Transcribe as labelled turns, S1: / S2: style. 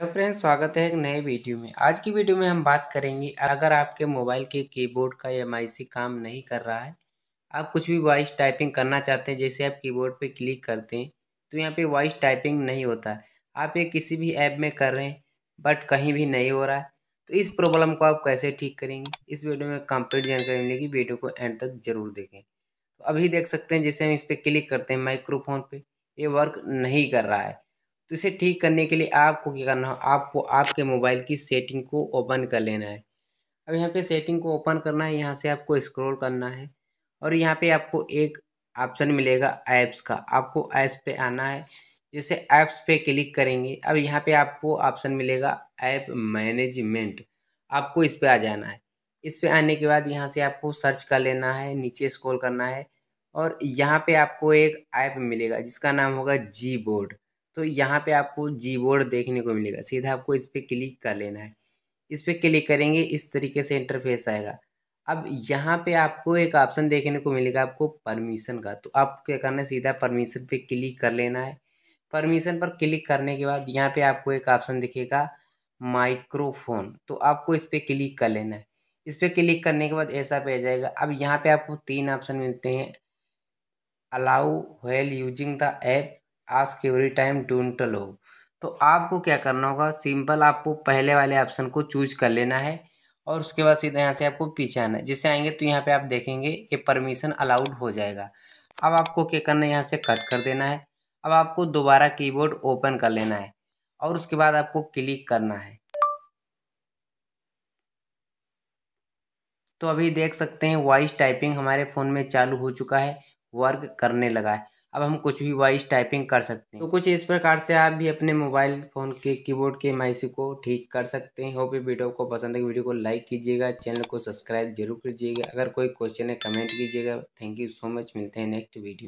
S1: hello friends स्वागत है एक नए वीडियो में आज की वीडियो में हम बात करेंगे अगर आपके मोबाइल के कीबोर्ड का एम काम नहीं कर रहा है आप कुछ भी वॉइस टाइपिंग करना चाहते हैं जैसे आप कीबोर्ड पे क्लिक करते हैं तो यहाँ पे वॉइस टाइपिंग नहीं होता है आप ये किसी भी ऐप में कर रहे हैं बट कहीं भी नहीं हो रहा है तो इस प्रॉब्लम को आप कैसे ठीक करेंगे इस वीडियो में कंप्लीट जानकारी मिलेगी वीडियो को एंड तक जरूर देखें तो अभी देख सकते हैं जैसे हम इस पर क्लिक करते हैं माइक्रोफोन पर ये वर्क नहीं कर रहा है तो इसे ठीक करने के लिए आपको क्या करना हो आपको आपके मोबाइल की सेटिंग को ओपन कर लेना है अब यहाँ पे सेटिंग को ओपन करना है यहाँ से आपको स्क्रॉल करना है और यहाँ पे आपको एक ऑप्शन मिलेगा ऐप्स का आपको ऐप्स पे आना है जैसे ऐप्स पे क्लिक करेंगे अब यहाँ पे आपको ऑप्शन मिलेगा ऐप मैनेजमेंट आपको इस पर आ जाना है इस पर आने के बाद यहाँ से आपको सर्च कर लेना है नीचे स्क्रॉल करना है और यहाँ पर आपको एक ऐप मिलेगा जिसका नाम होगा जी बोर्ड तो यहाँ पे आपको जी बोर्ड देखने को मिलेगा सीधा आपको इस पर क्लिक कर लेना है इस पर क्लिक करेंगे इस तरीके से इंटरफेस आएगा अब यहाँ पे आपको एक ऑप्शन देखने को मिलेगा आपको परमिशन का तो आपको क्या करना है सीधा परमिशन पे क्लिक कर लेना है परमिशन पर क्लिक करने के बाद यहाँ पे आपको एक ऑप्शन दिखेगा माइक्रोफोन तो आपको इस पर क्लिक कर लेना है इस पर क्लिक करने के बाद ऐसा पे आ जाएगा अब यहाँ पे आपको तीन ऑप्शन मिलते हैं allow while using the app ask every time don't allow तो आपको क्या करना होगा सिंपल आपको पहले वाले ऑप्शन को चूज कर लेना है और उसके बाद सीधा यहाँ से आपको पीछे आना है जिससे आएंगे तो यहाँ पे आप देखेंगे ये परमिशन अलाउड हो जाएगा अब आपको क्या करना है यहाँ से कट कर देना है अब आपको दोबारा कीबोर्ड ओपन कर लेना है और उसके बाद आपको क्लिक करना है तो अभी देख सकते हैं वॉइस टाइपिंग हमारे फ़ोन में चालू हो चुका है वर्क करने लगा है अब हम कुछ भी वॉइस टाइपिंग कर सकते हैं तो कुछ इस प्रकार से आप भी अपने मोबाइल फ़ोन के कीबोर्ड के माइस को ठीक कर सकते हैं होप ये वीडियो को पसंद है वीडियो को लाइक कीजिएगा चैनल को सब्सक्राइब जरूर कीजिएगा अगर कोई क्वेश्चन है कमेंट कीजिएगा थैंक यू सो मच मिलते हैं नेक्स्ट वीडियो